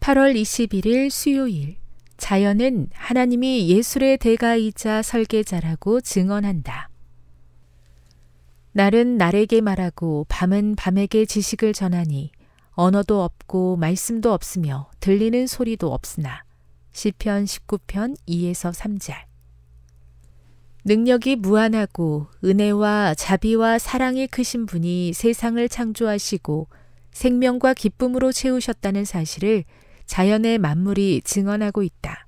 8월 21일 수요일 자연은 하나님이 예술의 대가이자 설계자라고 증언한다. 날은 날에게 말하고 밤은 밤에게 지식을 전하니 언어도 없고 말씀도 없으며 들리는 소리도 없으나 시편 19편 2에서 3절 능력이 무한하고 은혜와 자비와 사랑이 크신 분이 세상을 창조하시고 생명과 기쁨으로 채우셨다는 사실을 자연의 만물이 증언하고 있다.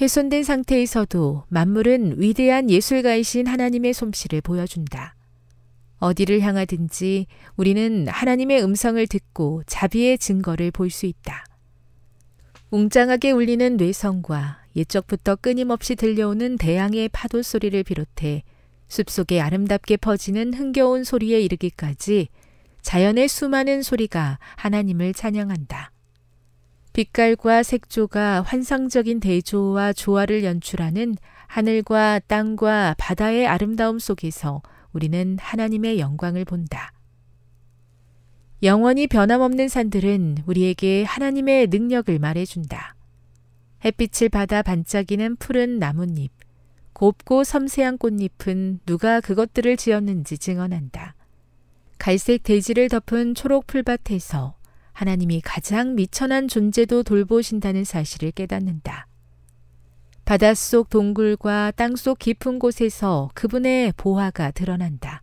훼손된 상태에서도 만물은 위대한 예술가이신 하나님의 솜씨를 보여준다. 어디를 향하든지 우리는 하나님의 음성을 듣고 자비의 증거를 볼 수 있다. 웅장하게 울리는 뇌성과 옛적부터 끊임없이 들려오는 대양의 파도 소리를 비롯해 숲속에 아름답게 퍼지는 흥겨운 소리에 이르기까지 자연의 수많은 소리가 하나님을 찬양한다. 빛깔과 색조가 환상적인 대조와 조화를 연출하는 하늘과 땅과 바다의 아름다움 속에서 우리는 하나님의 영광을 본다. 영원히 변함없는 산들은 우리에게 하나님의 능력을 말해준다. 햇빛을 받아 반짝이는 푸른 나뭇잎, 곱고 섬세한 꽃잎은 누가 그것들을 지었는지 증언한다. 갈색 대지를 덮은 초록 풀밭에서 하나님이 가장 미천한 존재도 돌보신다는 사실을 깨닫는다. 바닷속 동굴과 땅속 깊은 곳에서 그분의 보화가 드러난다.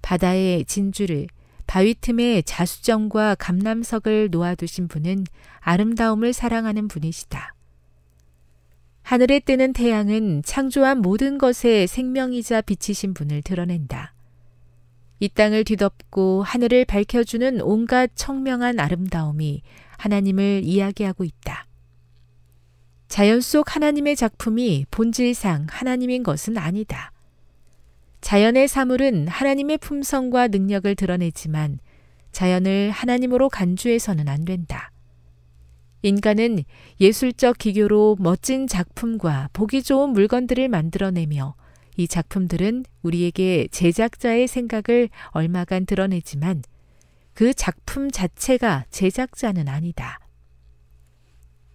바다의 진주를 바위 틈에 자수정과 감람석을 놓아두신 분은 아름다움을 사랑하는 분이시다. 하늘에 뜨는 태양은 창조한 모든 것에 생명이자 빛이신 분을 드러낸다. 이 땅을 뒤덮고 하늘을 밝혀주는 온갖 청명한 아름다움이 하나님을 이야기하고 있다. 자연 속 하나님의 작품이 본질상 하나님인 것은 아니다. 자연의 사물은 하나님의 품성과 능력을 드러내지만 자연을 하나님으로 간주해서는 안 된다. 인간은 예술적 기교로 멋진 작품과 보기 좋은 물건들을 만들어내며 이 작품들은 우리에게 제작자의 생각을 얼마간 드러내지만 그 작품 자체가 제작자는 아니다.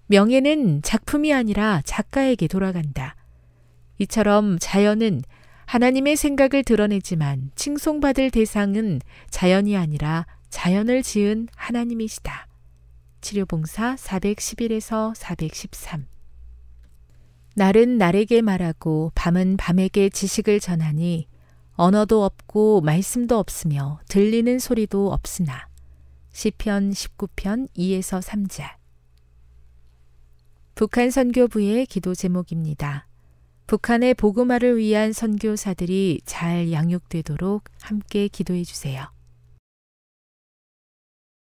명예는 작품이 아니라 작가에게 돌아간다. 이처럼 자연은 하나님의 생각을 드러내지만 칭송받을 대상은 자연이 아니라 자연을 지은 하나님이시다. 치료봉사 411에서 413 날은 날에게 말하고 밤은 밤에게 지식을 전하니 언어도 없고 말씀도 없으며 들리는 소리도 없으나 시편 19편 2에서 3자 북한 선교부의 기도 제목입니다. 북한의 보그마를 위한 선교사들이 잘 양육되도록 함께 기도해 주세요.